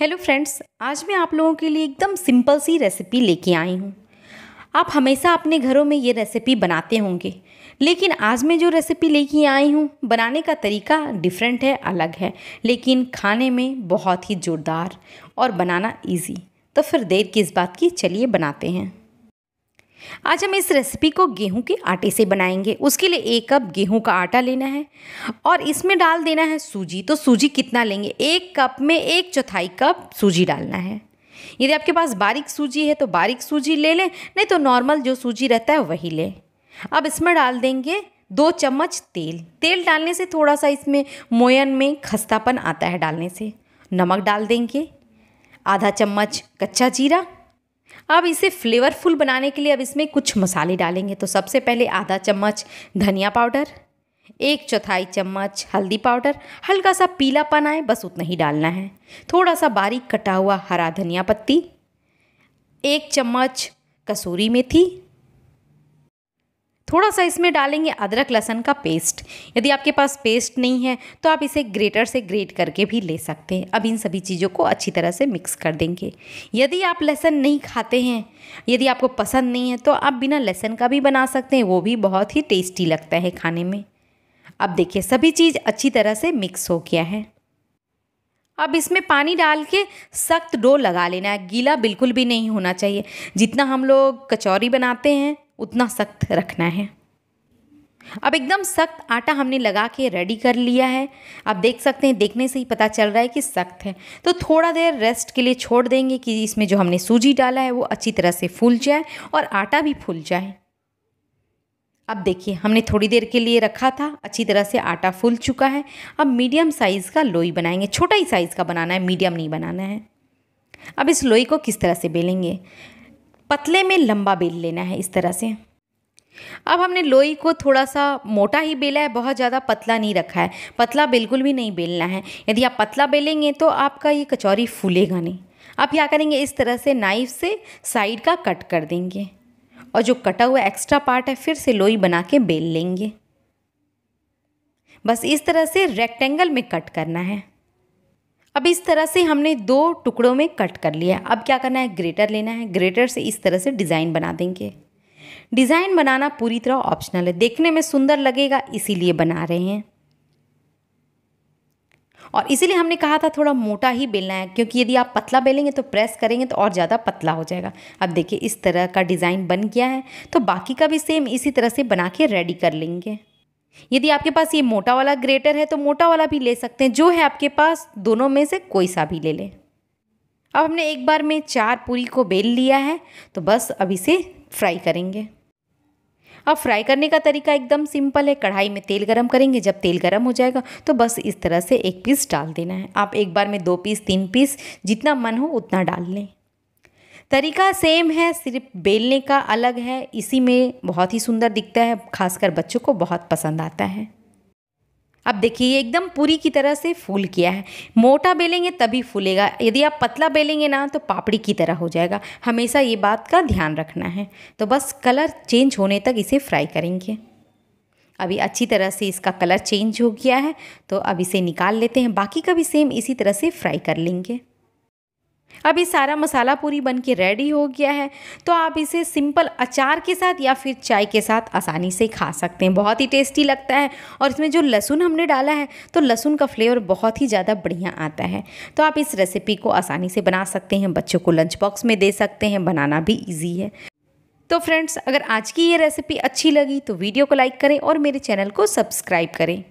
hello friends आज मैं आप लोगों के लिए एकदम सिंपल सी रेसिपी लेके आई हूँ आप हमेशा अपने घरों में ये रेसिपी बनाते होंगे लेकिन आज मैं जो रेसिपी लेके आई हूँ बनाने का तरीका डिफरेंट है अलग है लेकिन खाने में बहुत ही जोरदार और बनाना इजी तो फिर देर किस बात की चलिए बनाते हैं आज हम इस रेसिपी को गेहूं के आटे से बनाएंगे उसके लिए एक कप गेहूं का आटा लेना है और इसमें डाल देना है सूजी तो सूजी कितना लेंगे एक कप में एक चौथाई कप सूजी डालना है यदि आपके पास बारीक सूजी है तो बारीक सूजी ले लें नहीं तो नॉर्मल जो सूजी रहता है वही लें अब इसमें डाल देंगे दो चम्मच तेल तेल डालने से थोड़ा सा इसमें मोयन में खस्तापन आता है डालने से नमक डाल देंगे आधा चम्मच कच्चा जीरा अब इसे फ्लेवरफुल बनाने के लिए अब इसमें कुछ मसाले डालेंगे तो सबसे पहले आधा चम्मच धनिया पाउडर एक चौथाई चम्मच हल्दी पाउडर हल्का सा पीलापन आए बस उतना ही डालना है थोड़ा सा बारीक कटा हुआ हरा धनिया पत्ती एक चम्मच कसूरी मेथी थोड़ा सा इसमें डालेंगे अदरक लहसन का पेस्ट यदि आपके पास पेस्ट नहीं है तो आप इसे ग्रेटर से ग्रेट करके भी ले सकते हैं अब इन सभी चीज़ों को अच्छी तरह से मिक्स कर देंगे यदि आप लहसन नहीं खाते हैं यदि आपको पसंद नहीं है तो आप बिना लहसन का भी बना सकते हैं वो भी बहुत ही टेस्टी लगता है खाने में अब देखिए सभी चीज़ अच्छी तरह से मिक्स हो गया है अब इसमें पानी डाल के सख्त डो लगा लेना है गीला बिल्कुल भी नहीं होना चाहिए जितना हम लोग कचौरी बनाते हैं उतना सख्त रखना है अब एकदम सख्त आटा हमने लगा के रेडी कर लिया है आप देख सकते हैं देखने से ही पता चल रहा है कि सख्त है तो थोड़ा देर रेस्ट के लिए छोड़ देंगे कि इसमें जो हमने सूजी डाला है वो अच्छी तरह से फूल जाए और आटा भी फूल जाए अब देखिए हमने थोड़ी देर के लिए रखा था अच्छी तरह से आटा फूल चुका है अब मीडियम साइज़ का लोई बनाएंगे छोटा ही साइज़ का बनाना है मीडियम नहीं बनाना है अब इस लोई को किस तरह से बेलेंगे पतले में लंबा बेल लेना है इस तरह से अब हमने लोई को थोड़ा सा मोटा ही बेला है बहुत ज़्यादा पतला नहीं रखा है पतला बिल्कुल भी नहीं बेलना है यदि आप पतला बेलेंगे तो आपका ये कचौरी फूलेगा नहीं आप क्या करेंगे इस तरह से नाइफ से साइड का कट कर देंगे और जो कटा हुआ एक्स्ट्रा पार्ट है फिर से लोई बना के बेल लेंगे बस इस तरह से रेक्टेंगल में कट करना है अब इस तरह से हमने दो टुकड़ों में कट कर लिया अब क्या करना है ग्रेटर लेना है ग्रेटर से इस तरह से डिज़ाइन बना देंगे डिज़ाइन बनाना पूरी तरह ऑप्शनल है देखने में सुंदर लगेगा इसीलिए बना रहे हैं और इसीलिए हमने कहा था थोड़ा मोटा ही बेलना है क्योंकि यदि आप पतला बेलेंगे तो प्रेस करेंगे तो और ज़्यादा पतला हो जाएगा अब देखिए इस तरह का डिज़ाइन बन गया है तो बाकी का भी सेम इसी तरह से बना के रेडी कर लेंगे यदि आपके पास ये मोटा वाला ग्रेटर है तो मोटा वाला भी ले सकते हैं जो है आपके पास दोनों में से कोई सा भी ले लें अब हमने एक बार में चार पूरी को बेल लिया है तो बस अब इसे फ्राई करेंगे अब फ्राई करने का तरीका एकदम सिंपल है कढ़ाई में तेल गरम करेंगे जब तेल गरम हो जाएगा तो बस इस तरह से एक पीस डाल देना है आप एक बार में दो पीस तीन पीस जितना मन हो उतना डाल लें तरीका सेम है सिर्फ बेलने का अलग है इसी में बहुत ही सुंदर दिखता है खासकर बच्चों को बहुत पसंद आता है अब देखिए ये एकदम पूरी की तरह से फूल किया है मोटा बेलेंगे तभी फूलेगा यदि आप पतला बेलेंगे ना तो पापड़ी की तरह हो जाएगा हमेशा ये बात का ध्यान रखना है तो बस कलर चेंज होने तक इसे फ्राई करेंगे अभी अच्छी तरह से इसका कलर चेंज हो गया है तो अब इसे निकाल लेते हैं बाकी का भी सेम इसी तरह से फ्राई कर लेंगे अभी सारा मसाला पूरी बन के रेडी हो गया है तो आप इसे सिंपल अचार के साथ या फिर चाय के साथ आसानी से खा सकते हैं बहुत ही टेस्टी लगता है और इसमें जो लहसुन हमने डाला है तो लहसुन का फ्लेवर बहुत ही ज़्यादा बढ़िया आता है तो आप इस रेसिपी को आसानी से बना सकते हैं बच्चों को लंच बॉक्स में दे सकते हैं बनाना भी ईजी है तो फ्रेंड्स अगर आज की ये रेसिपी अच्छी लगी तो वीडियो को लाइक करें और मेरे चैनल को सब्सक्राइब करें